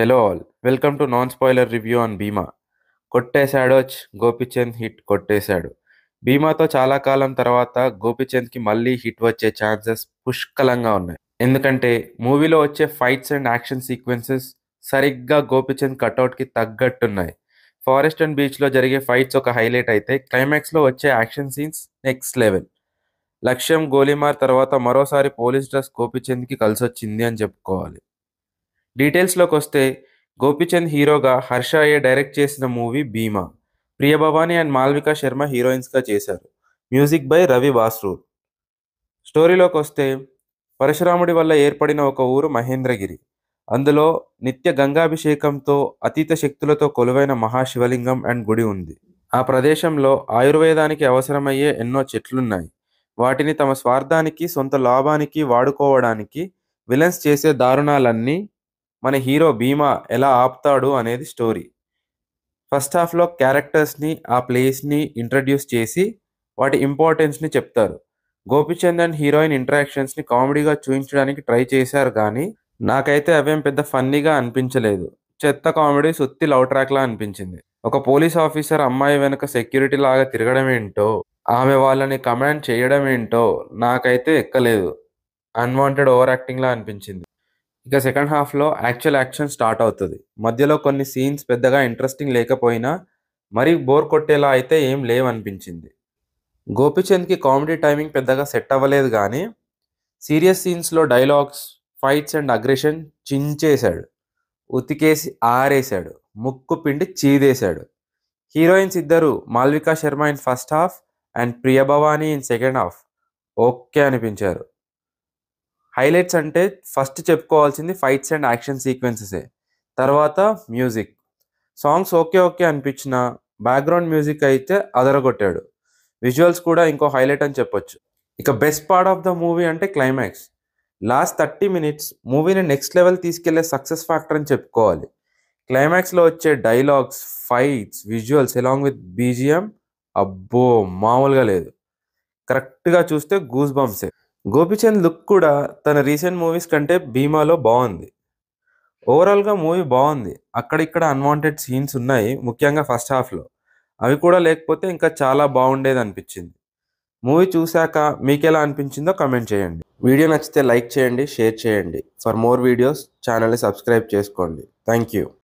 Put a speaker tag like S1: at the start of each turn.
S1: hello all welcome to non spoiler review on Bheema కొట్టేశాడో Gopichand hit కొట్టేశాడు భీమాతో చాలా కాలం తర్వాత గోపిచంద్కి మళ్ళీ హిట్ వచ్చే ఛాన్సెస్ పుష్కలంగా ఉన్నాయి ఎందుకంటే మూవీలో వచ్చే ఫైట్స్ అండ్ యాక్షన్ సీక్వెన్సెస్ సరిగ్గా గోపిచంద్ కట్అవుట్కి తగ్గట్టున్నాయి ఫారెస్ట్ అండ్ బీచ్లో జరిగే ఫైట్స్ ఒక హైలైట్ అయితే క్లైమాక్స్లో వచ్చే యాక్షన్ సీన్స్ నెక్స్ట్ లెవెల్ లక్ష్యం గోలీమార్ తర్వాత మరోసారి పోలీస్ డ్రెస్ గోపిచంద్కి కలిసొచ్చింది అని చెప్పుకోవాలి డీటెయిల్స్లోకి వస్తే గోపీచంద్ హీరోగా హర్షాయే డైరెక్ట్ చేసిన మూవీ భీమా ప్రియభవాని అండ్ మాల్వికా శర్మ హీరోయిన్స్గా చేశారు మ్యూజిక్ బై రవి వాస్రూర్ స్టోరీలోకి వస్తే పరశురాముడి వల్ల ఏర్పడిన ఒక ఊరు మహేంద్రగిరి అందులో నిత్య గంగాభిషేకంతో అతీత శక్తులతో కొలువైన మహాశివలింగం అండ్ గుడి ఉంది ఆ ప్రదేశంలో ఆయుర్వేదానికి అవసరమయ్యే ఎన్నో చెట్లున్నాయి వాటిని తమ స్వార్థానికి సొంత లాభానికి వాడుకోవడానికి విలన్స్ చేసే దారుణాలన్నీ మన హీరో భీమా ఎలా ఆపుతాడు అనేది స్టోరీ ఫస్ట్ హాఫ్లో క్యారెక్టర్స్ని ఆ ప్లేస్ని ఇంట్రడ్యూస్ చేసి వాటి ఇంపార్టెన్స్ని చెప్తారు గోపిచంద్ అండ్ హీరోయిన్ ఇంటరాక్షన్స్ని కామెడీగా చూపించడానికి ట్రై చేశారు కానీ నాకైతే అవేం పెద్ద ఫన్నీగా అనిపించలేదు చెత్త కామెడీ సుత్తి లవ్ ట్రాక్లా అనిపించింది ఒక పోలీస్ ఆఫీసర్ అమ్మాయి వెనుక సెక్యూరిటీ లాగా తిరగడం ఏంటో ఆమె వాళ్ళని కమాండ్ చేయడం ఏంటో నాకైతే ఎక్కలేదు అన్వాంటెడ్ ఓవర్ యాక్టింగ్లా అనిపించింది ఇక సెకండ్ హాఫ్లో యాక్చువల్ యాక్షన్ స్టార్ట్ అవుతుంది మధ్యలో కొన్ని సీన్స్ పెద్దగా ఇంట్రెస్టింగ్ లేకపోయినా మరీ బోర్ కొట్టేలా అయితే ఏం లేవనిపించింది గోపిచంద్కి కామెడీ టైమింగ్ పెద్దగా సెట్ అవ్వలేదు కానీ సీరియస్ సీన్స్లో డైలాగ్స్ ఫైట్స్ అండ్ అగ్రెషన్ చించేశాడు ఉతికేసి ఆరేశాడు ముక్కు పిండి చీదేశాడు హీరోయిన్స్ ఇద్దరు Malvika Sharma in first half and Priyabhavani in second half okay అనిపించారు హైలైట్స్ అంటే ఫస్ట్ చెప్పుకోవాల్సింది ఫైట్స్ అండ్ యాక్షన్ సీక్వెన్సెసే తర్వాత మ్యూజిక్ సాంగ్స్ ఓకే ఓకే అనిపించిన బ్యాక్గ్రౌండ్ మ్యూజిక్ అయితే అదరగొట్టాడు విజువల్స్ కూడా ఇంకో హైలైట్ అని చెప్పొచ్చు ఇక best part of the movie అంటే క్లైమాక్స్ లాస్ట్ థర్టీ మినిట్స్ మూవీని నెక్స్ట్ లెవెల్ తీసుకెళ్లే సక్సెస్ ఫ్యాక్టర్ అని చెప్పుకోవాలి క్లైమాక్స్లో వచ్చే dialogues fights visuals along with BGM అబ్బో మామూలుగా లేదు కరెక్ట్గా చూస్తే గూస్ బంప్సే గోపిచంద్ లుక్ కూడా తన రీసెంట్ మూవీస్ కంటే భీమాలో బాగుంది ఓవరాల్గా మూవీ బాగుంది అక్కడిక్కడ అన్వాంటెడ్ సీన్స్ ఉన్నాయి ముఖ్యంగా ఫస్ట్ హాఫ్లో అవి కూడా లేకపోతే ఇంకా చాలా బాగుండేది అనిపించింది మూవీ చూశాక మీకు ఎలా అనిపించిందో కమెంట్ చేయండి వీడియో నచ్చితే లైక్ చేయండి షేర్ చేయండి ఫర్ మోర్ వీడియోస్ ఛానల్ని సబ్స్క్రైబ్ చేసుకోండి థ్యాంక్ యూ